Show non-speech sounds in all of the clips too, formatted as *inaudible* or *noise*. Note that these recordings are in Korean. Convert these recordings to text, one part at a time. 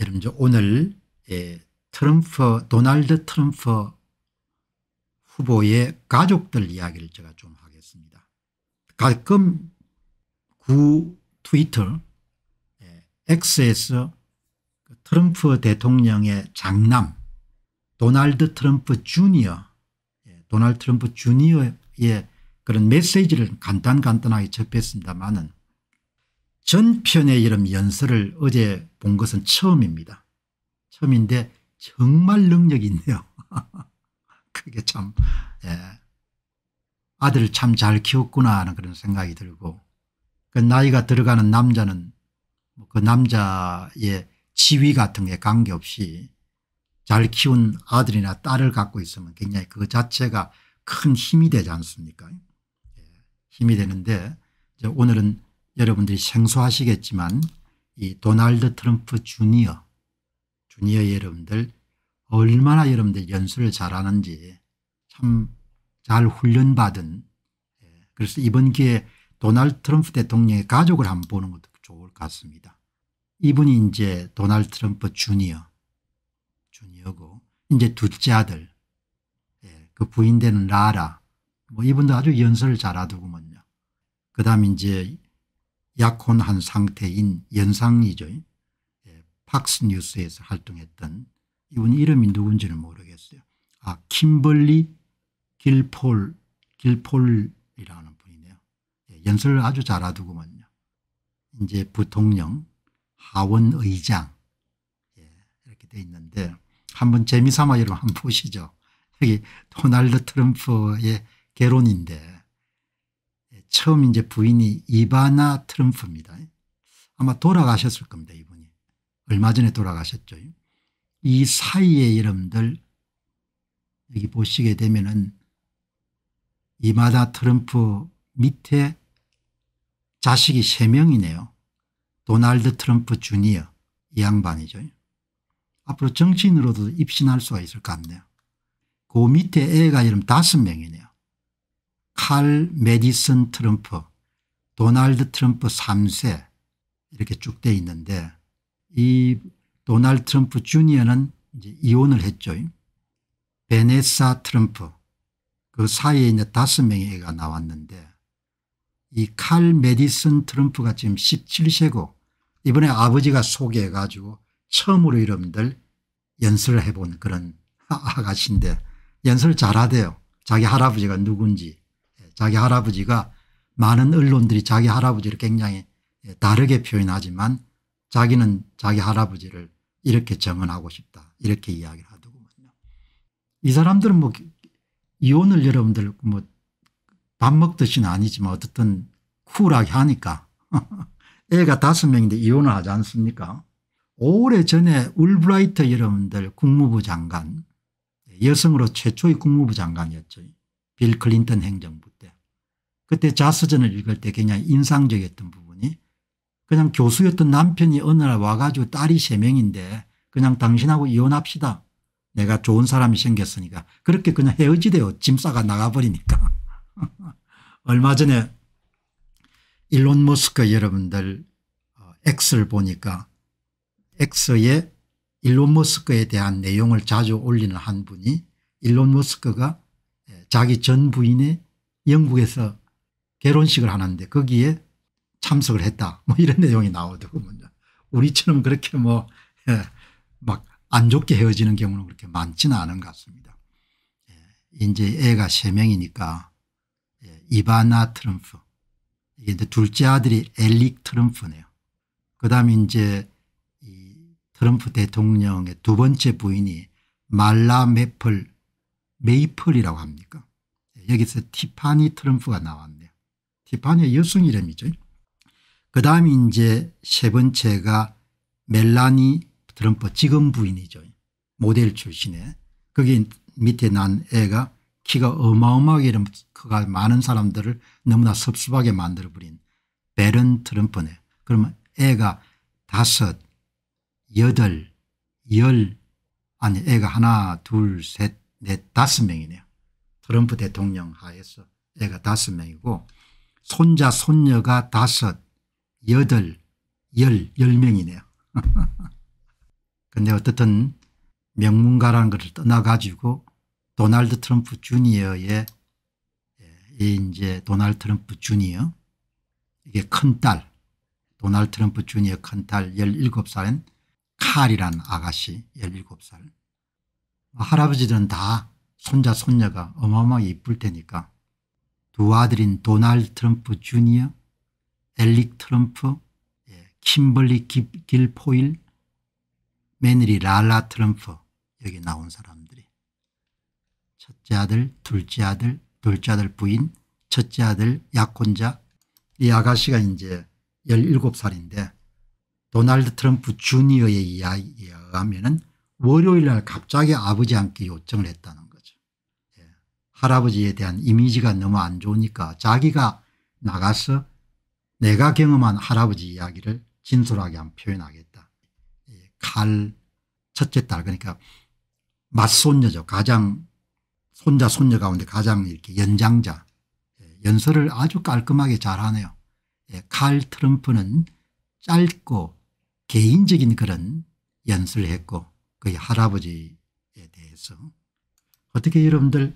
여러분 이제 오늘 예, 트럼프 도널드 트럼프 후보의 가족들 이야기를 제가 좀 하겠습니다. 가끔 구 트위터 예, X에서 그 트럼프 대통령의 장남 도널드 트럼프 주니어 예, 도널드 트럼프 주니어의 그런 메시지를 간단간단하게 접했습니다만은 전편의 이름 연설을 어제 본 것은 처음입니다. 처음인데 정말 능력이 있네요. *laughs* 그게 참 예. 아들을 참 잘 키웠구나 하는 그런 생각이 들고 그 나이가 들어가는 남자는 뭐 그 남자의 지위 같은 게 관계없이 잘 키운 아들이나 딸을 갖고 있으면 굉장히 그 자체가 큰 힘이 되지 않습니까 예, 힘이 되는데 오늘은 여러분들이 생소하시겠지만 이 도널드 트럼프 주니어 주니어 여러분들 얼마나 여러분들 연수를 잘하는지 참 잘 훈련받은 예, 그래서 이번 기회에 도널드 트럼프 대통령의 가족을 한번 보는 것도 좋을 것 같습니다. 이분이 이제 도널드 트럼프 주니어 주니어고 이제 둘째 아들 예, 그 부인 되는 라라 뭐 이분도 아주 연설을 잘하더구먼요. 그 다음 에 이제 약혼한 상태인 연상이죠. 예, 팍스뉴스에서 활동했던 이분 이름이 누군지는 모르겠어요. 아 킴벌리 길폴 길폴이라는 분이네요. 예, 연설을 아주 잘하더구먼요. 이제 부통령 하원의장 예, 이렇게 돼 있는데 한번 재미삼아 여러분 한번 보시죠. 여기 도널드 트럼프의 개론인데 처음 이제 부인이 이바나 트럼프입니다. 아마 돌아가셨을 겁니다. 이분이. 얼마 전에 돌아가셨죠. 이 사이의 이름들 여기 보시게 되면은 이마다 트럼프 밑에 자식이 3명이네요. 도날드 트럼프 주니어 이 양반이죠. 앞으로 정치인으로도 입신할 수가 있을 것 같네요. 그 밑에 애가 이름 5명이네요. 칼 메디슨 트럼프 도널드 트럼프 3세 이렇게 쭉 돼 있는데 이 도널드 트럼프 주니어는 이제 이혼을 했죠. 베네사 트럼프 그 사이에 이제 다섯 명의 애가 나왔는데 이 칼 메디슨 트럼프가 지금 17세고 이번에 아버지가 소개해 가지고 처음으로 여러분들 연설을 해본 그런 아가씨인데 연설 잘하대요. 자기 할아버지가 누군지 자기 할아버지가 많은 언론들이 자기 할아버지를 굉장히 다르게 표현하지만 자기는 자기 할아버지를 이렇게 정언하고 싶다 이렇게 이야기를 하더군요. 이 사람들은 뭐 이혼을 여러분들 뭐밥 먹듯이는 아니지만 어쨌든 쿨하게 하니까 *laughs* 애가 다섯 명인데 이혼을 하지 않습니까 오래전에 울브라이트 여러분들 국무부 장관 여성으로 최초의 국무부 장관이었죠. 빌 클린턴 행정부 때 그때 자서전을 읽을 때 굉장히 인상적이었던 부분이 그냥 교수였던 남편이 어느 날 와가지고 딸이 3명인데 그냥 당신하고 이혼합시다. 내가 좋은 사람이 생겼으니까 그렇게 그냥 헤어지대요. 짐 싸가 나가버리니까. *laughs* 얼마 전에 일론 머스크 여러분들 어, X를 보니까 X에 일론 머스크에 대한 내용을 자주 올리는 한 분이 일론 머스크가 자기 전 부인이 영국에서 결혼식을 하는데 거기에 참석을 했다. *laughs* 뭐 이런 내용이 나오더군요. 우리처럼 그렇게 뭐, 예, 막안 좋게 헤어지는 경우는 그렇게 많지는 않은 것 같습니다. 예, 이제 애가 3명이니까 예, 이바나 트럼프. 이게 이제 둘째 아들이 엘릭 트럼프네요. 그 다음에 이제 이 트럼프 대통령의 두 번째 부인이 말라 메플 메이플이라고 합니까 예, 여기서 티파니 트럼프가 나왔네요. 티파니 여성 이름이죠. 그다음 이제 세 번째가 멜라니 트럼프 지금 부인이죠. 모델 출신에 거기 밑에 난 애가 키가 어마어마하게 이가 많은 사람들을 너무나 섭섭하게 만들어버린 베른 트럼프네. 그러면 애가 다섯, 여덟, 열 아니 애가 하나 둘셋 네, 다섯 명이네요. 트럼프 대통령 하에서 애가 다섯 명이고 손자 손녀가 다섯 여덟 열열 명이네요. *laughs* 근데 어떻든 명문가라는 것을 떠나가지고 도널드 트럼프 주니어의 예, 이제 도널드 트럼프 주니어 이게 큰딸 도널드 트럼프 주니어 큰딸 17살인 칼이란 아가씨 17살 할아버지들은 다 손자 손녀가 어마어마하게 이쁠 테니까 두 아들인 도널드 트럼프 주니어 엘릭 트럼프 예, 킴벌리 길포일 매너리 랄라 트럼프 여기 나온 사람들이 첫째 아들 둘째 아들 둘째 아들 부인 첫째 아들 약혼자 이 아가씨가 이제 17살인데 도널드 트럼프 주니어의 이야기에 의하면 은 월요일 날 갑자기 아버지한테 요청을 했다는 거죠. 예. 할아버지에 대한 이미지가 너무 안 좋으니까 자기가 나가서 내가 경험한 할아버지 이야기를 진솔하게 한 표현하겠다. 예. 칼 첫째 딸 그러니까 맞손녀죠. 가장 손자 손녀 가운데 가장 이렇게 연장자 예. 연설을 아주 깔끔하게 잘하네요. 예. 칼 트럼프는 짧고 개인적인 그런 연설을 했고 그의 할아버지에 대해서 어떻게 여러분들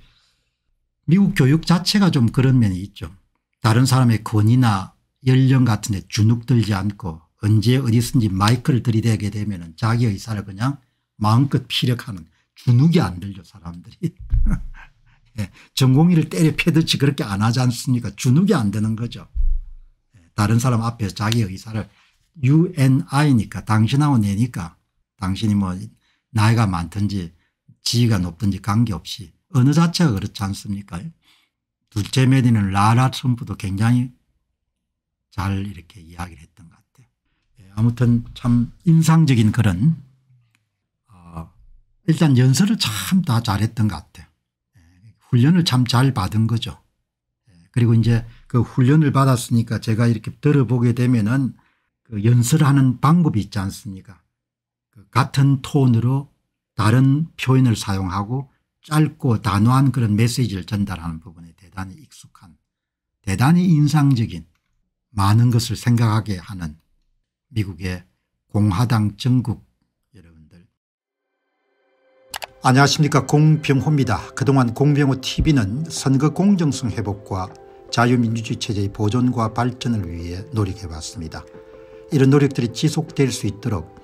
미국 교육 자체가 좀 그런 면이 있죠. 다른 사람의 권위나 연령 같은 데 주눅들지 않고 언제 어디선지 마이크를 들이대게 되면 자기 의사를 그냥 마음껏 피력하는 주눅이 안 들죠 사람들이. *laughs* 예, 전공의를 때려 패듯이 그렇게 안 하지 않습니까 주눅이 안 되는 거죠. 예, 다른 사람 앞에서 자기 의사를 UNI니까 당신하고 내니까 당신이 뭐 나이가 많든지 지위가 높든지 관계없이 어느 자체가 그렇지 않습니까 둘째 메디는 라라 트럼프도 굉장히 잘 이렇게 이야기를 했던 것 같아요. 예, 아무튼 참 인상적인 그런 어 일단 연설을 참 다 잘했던 것 같아요. 예, 훈련을 참 잘 받은 거죠. 예, 그리고 이제 그 훈련을 받았으니까 제가 이렇게 들어보게 되면은 그 연설하는 방법이 있지 않습니까 그 같은 톤으로 다른 표현을 사용하고 짧고 단호한 그런 메시지를 전달하는 부분에 대단히 익숙한 대단히 인상적인 많은 것을 생각하게 하는 미국의 공화당 전국 여러분들 안녕하십니까 공병호입니다. 그동안 공병호 tv는 선거 공정성 회복과 자유민주주의 체제의 보존과 발전을 위해 노력해왔습니다. 이런 노력들이 지속될 수 있도록